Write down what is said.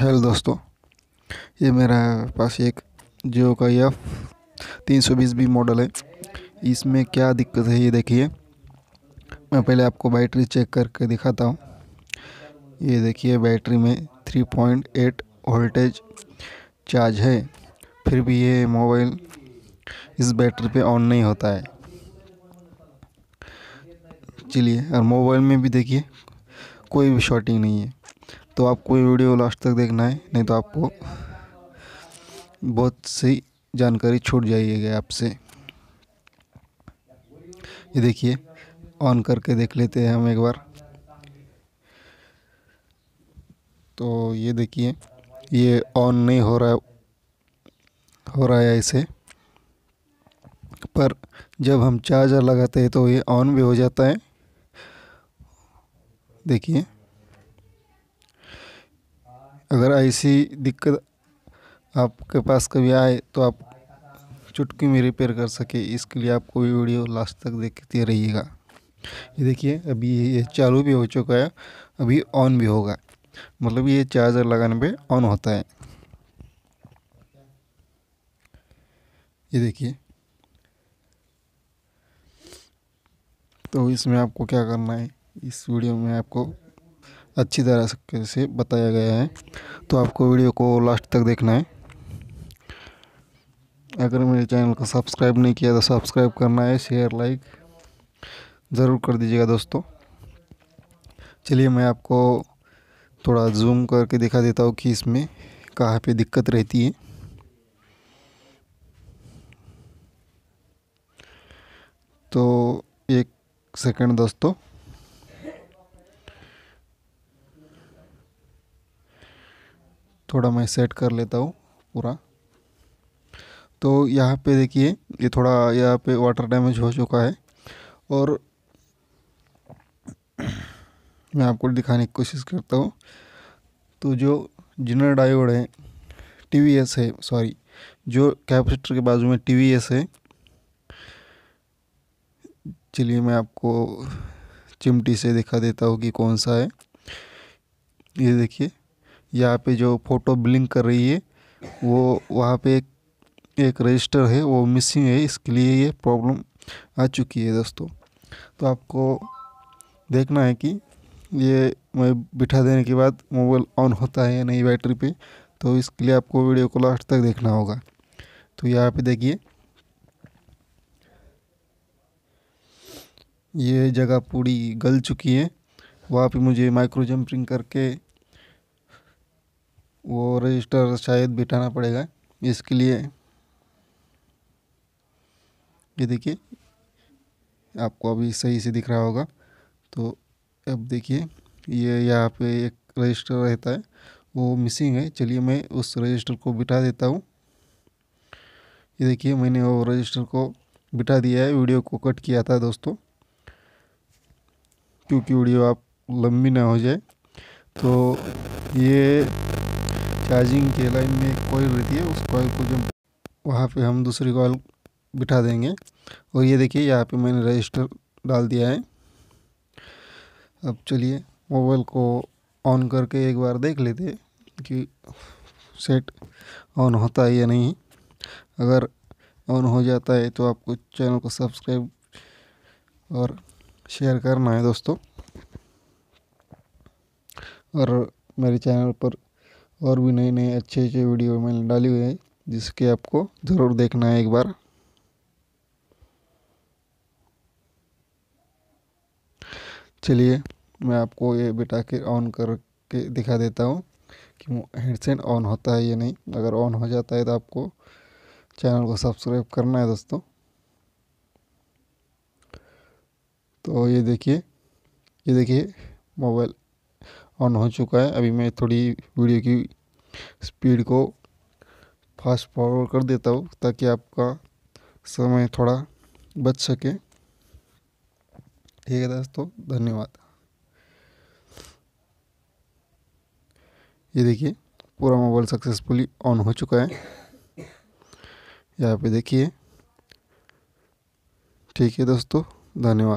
hello दोस्तों ये मेरा पास एक जियो का एफ तीन सौ बीस बी मॉडल है इसमें क्या दिक्कत है ये देखिए मैं पहले आपको बैटरी चेक करके दिखाता हूँ ये देखिए बैटरी में three point eight voltage charge है फिर भी ये मोबाइल इस बैटरी पे ऑन नहीं होता है चलिए और मोबाइल में भी देखिए कोई भी शॉटिंग नहीं है तो आपको ये वीडियो लास्ट तक देखना है नहीं तो आपको बहुत सी जानकारी छूट जाइएगा आपसे ये देखिए ऑन करके देख लेते हैं हम एक बार तो ये देखिए ये ऑन नहीं हो रहा हो रहा है ऐसे पर जब हम चार्जर लगाते हैं तो ये ऑन भी हो जाता है देखिए अगर ऐसी दिक्कत आपके पास कभी आए तो आप चुटकी में रिपेयर कर सके इसके लिए आपको ये वीडियो लास्ट तक देखते रहिएगा ये देखिए अभी ये चालू भी हो चुका है अभी ऑन भी होगा मतलब ये चार्जर लगाने पे ऑन होता है ये देखिए तो इसमें आपको क्या करना है इस वीडियो में आपको अच्छी तरह से बताया गया है तो आपको वीडियो को लास्ट तक देखना है अगर मेरे चैनल को सब्सक्राइब नहीं किया तो सब्सक्राइब करना है शेयर लाइक ज़रूर कर दीजिएगा दोस्तों चलिए मैं आपको थोड़ा जूम करके दिखा देता हूँ कि इसमें कहाँ पे दिक्कत रहती है तो एक सेकंड दोस्तों थोड़ा मैं सेट कर लेता हूँ पूरा तो यहाँ पे देखिए ये थोड़ा यहाँ पे वाटर डैमेज हो चुका है और मैं आपको दिखाने की कोशिश करता हूँ तो जो जिनर डायोड है टी है सॉरी जो कैपेसिटर के बाजू में टी है चलिए मैं आपको चिमटी से दिखा देता हूँ कि कौन सा है ये देखिए यहाँ पे जो फोटो ब्लिंक कर रही है वो वहाँ पे एक, एक रजिस्टर है वो मिसिंग है इसके लिए ये प्रॉब्लम आ चुकी है दोस्तों तो आपको देखना है कि ये मैं बिठा देने के बाद मोबाइल ऑन होता है या नहीं बैटरी पे तो इसके लिए आपको वीडियो को लास्ट तक देखना होगा तो यहाँ पे देखिए ये जगह पूरी गल चुकी है वहाँ पे मुझे माइक्रो जंपिंग करके वो रजिस्टर शायद बिठाना पड़ेगा इसके लिए ये देखिए आपको अभी सही से दिख रहा होगा तो अब देखिए ये यहाँ पे एक रजिस्टर रहता है वो मिसिंग है चलिए मैं उस रजिस्टर को बिठा देता हूँ ये देखिए मैंने वो रजिस्टर को बिठा दिया है वीडियो को कट किया था दोस्तों क्योंकि वीडियो आप लंबी ना हो जाए तो ये चार्जिंग के लाइन में एक कोयल रहती है उस कोयल को जब वहाँ पे हम दूसरी कॉल बिठा देंगे और ये देखिए यहाँ पे मैंने रजिस्टर डाल दिया है अब चलिए मोबाइल को ऑन करके एक बार देख लेते हैं कि सेट ऑन होता है या नहीं अगर ऑन हो जाता है तो आपको चैनल को सब्सक्राइब और शेयर करना है दोस्तों और मेरे चैनल पर और भी नए नए अच्छे अच्छे वीडियो मैंने डाली हुई है जिसके आपको ज़रूर देखना है एक बार चलिए मैं आपको ये बिठा के ऑन करके दिखा देता हूँ कि हेडसेट ऑन होता है या नहीं अगर ऑन हो जाता है तो आपको चैनल को सब्सक्राइब करना है दोस्तों तो ये देखिए ये देखिए मोबाइल ऑन हो चुका है अभी मैं थोड़ी वीडियो की स्पीड को फास्ट फॉरवर्ड कर देता हूँ ताकि आपका समय थोड़ा बच सके ठीक है दोस्तों धन्यवाद ये देखिए पूरा मोबाइल सक्सेसफुली ऑन हो चुका है यहाँ पे देखिए ठीक है दोस्तों धन्यवाद